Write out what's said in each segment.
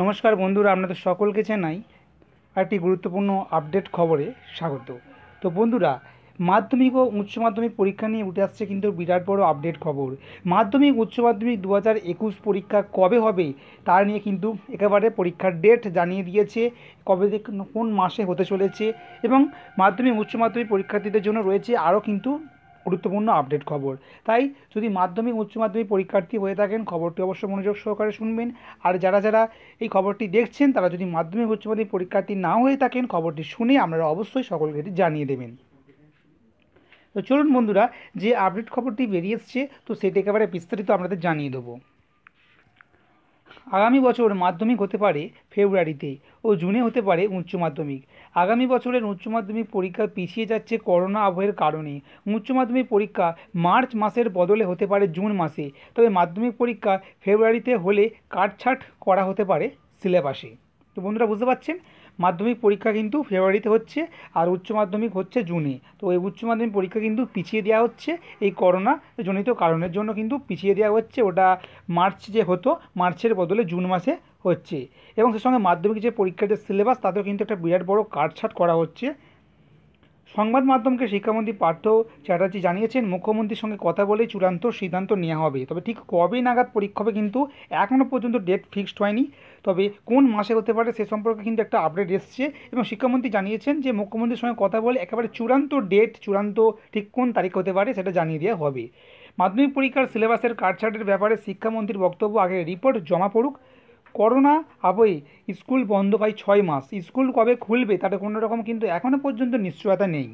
নমস্কার বন্ধুরা আপনাদের সকলকে চেনাই একটি গুরুত্বপূর্ণ আপডেট খবরে স্বাগত তো বন্ধুরা মাধ্যমিক ও উচ্চ মাধ্যমিক পরীক্ষা নিয়ে উঠে আসছে কিন্তু বিরাট বড় আপডেট খবর মাধ্যমিক উচ্চ মাধ্যমিক দু হাজার একুশ পরীক্ষা কবে হবে তা নিয়ে কিন্তু একেবারে পরীক্ষার ডেট জানিয়ে দিয়েছে কবে কোন মাসে হতে চলেছে এবং মাধ্যমিক উচ্চ মাধ্যমিক পরীক্ষার্থীদের জন্য রয়েছে আরও কিন্তু গুরুত্বপূর্ণ আপডেট খবর তাই যদি মাধ্যমিক উচ্চ মাধ্যমিক পরীক্ষার্থী হয়ে থাকেন খবরটি অবশ্যই মনোযোগ সহকারে শুনবেন আর যারা যারা এই খবরটি দেখছেন তারা যদি মাধ্যমিক উচ্চ মাধ্যমিক পরীক্ষার্থী না হয়ে থাকেন খবরটি শুনে আপনারা অবশ্যই সকলকে এটি জানিয়ে দেবেন তো চলুন বন্ধুরা যে আপডেট খবরটি বেরিয়ে এসছে তো সেটি একেবারে বিস্তারিত আপনাদের জানিয়ে দেবো আগামী বছর মাধ্যমিক হতে পারে ফেব্রুয়ারিতে ও জুনে হতে পারে উচ্চ মাধ্যমিক আগামী বছরের উচ্চ মাধ্যমিক পরীক্ষা পিছিয়ে যাচ্ছে করোনা আবহের কারণে উচ্চ মাধ্যমিক পরীক্ষা মার্চ মাসের বদলে হতে পারে জুন মাসে তবে মাধ্যমিক পরীক্ষা ফেব্রুয়ারিতে হলে কাটছাট করা হতে পারে সিলেবাসে তো বন্ধুরা বুঝতে পারছেন মাধ্যমিক পরীক্ষা কিন্তু ফেব্রুয়ারিতে হচ্ছে আর উচ্চ মাধ্যমিক হচ্ছে জুনে তো এই উচ্চ মাধ্যমিক পরীক্ষা কিন্তু পিছিয়ে দেওয়া হচ্ছে এই করোনা জনিত কারণের জন্য কিন্তু পিছিয়ে দেওয়া হচ্ছে ওটা মার্চ যে হতো মার্চের বদলে জুন মাসে হচ্ছে এবং সে সঙ্গে মাধ্যমিক যে পরীক্ষার যে সিলেবাস তাতেও কিন্তু একটা বিরাট বড় কাটছাট করা হচ্ছে সংবাদ মাধ্যমকে শিক্ষামন্ত্রী পার্থ চ্যাটার্জি জানিয়েছেন মুখ্যমন্ত্রীর সঙ্গে কথা বলে চূড়ান্ত সিদ্ধান্ত নেওয়া হবে তবে ঠিক কবে নাগাদ পরীক্ষা হবে কিন্তু এখনও পর্যন্ত ডেট ফিক্সড হয়নি তবে কোন মাসে হতে পারে সে সম্পর্কে কিন্তু একটা আপডেট এসছে এবং শিক্ষামন্ত্রী জানিয়েছেন যে মুখ্যমন্ত্রীর সঙ্গে কথা বলে একেবারে চূড়ান্ত ডেট চূড়ান্ত ঠিক কোন তারিখ হতে পারে সেটা জানিয়ে দেওয়া হবে মাধ্যমিক পরীক্ষার সিলেবাসের কাটছাটের ব্যাপারে শিক্ষামন্ত্রীর বক্তব্য আগে রিপোর্ট জমা পড়ুক করোনা আবই স্কুল বন্ধ হয় ছয় মাস স্কুল কবে খুলবে তাতে কোনো রকম কিন্তু এখনও পর্যন্ত নিশ্চয়তা নেই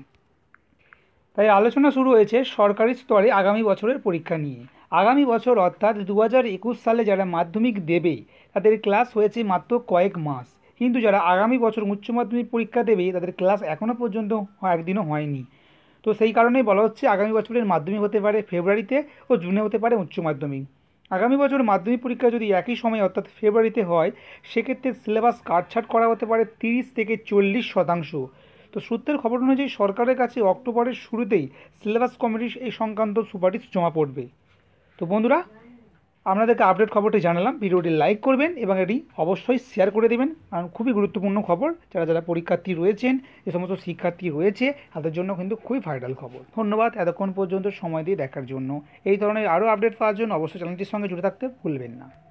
তাই আলোচনা শুরু হয়েছে সরকারি স্তরে আগামী বছরের পরীক্ষা নিয়ে আগামী বছর অর্থাৎ দু একুশ সালে যারা মাধ্যমিক দেবে তাদের ক্লাস হয়েছে মাত্র কয়েক মাস কিন্তু যারা আগামী বছর উচ্চ মাধ্যমিক পরীক্ষা দেবে তাদের ক্লাস এখনও পর্যন্ত একদিনও হয়নি তো সেই কারণেই বলা হচ্ছে আগামী বছরের মাধ্যমিক হতে পারে ফেব্রুয়ারিতে ও জুনে হতে পারে উচ্চ মাধ্যমিক আগামী বছর মাধ্যমিক পরীক্ষা যদি একই সময় অর্থাৎ ফেব্রুয়ারিতে হয় সেক্ষেত্রে সিলেবাস কাটছাট করা হতে পারে তিরিশ থেকে চল্লিশ শতাংশ তো সূত্রের খবর অনুযায়ী সরকারের কাছে অক্টোবরের শুরুতেই সিলেবাস কমিটির এই সংক্রান্ত সুপারিশ জমা পড়বে তো বন্ধুরা আপনাদেরকে আপডেট খবরটি জানালাম ভিডিওটি লাইক করবেন এবং এটি অবশ্যই শেয়ার করে দেবেন কারণ খুবই গুরুত্বপূর্ণ খবর যারা যারা পরীক্ষার্থী রয়েছেন যে সমস্ত শিক্ষার্থী রয়েছে তাদের জন্য কিন্তু খুবই ভাইরাল খবর ধন্যবাদ এতক্ষণ পর্যন্ত সময় দিয়ে দেখার জন্য এই ধরনের আরও আপডেট পাওয়ার জন্য অবশ্যই চ্যানেলটির সঙ্গে জুড়ে থাকতে ভুলবেন না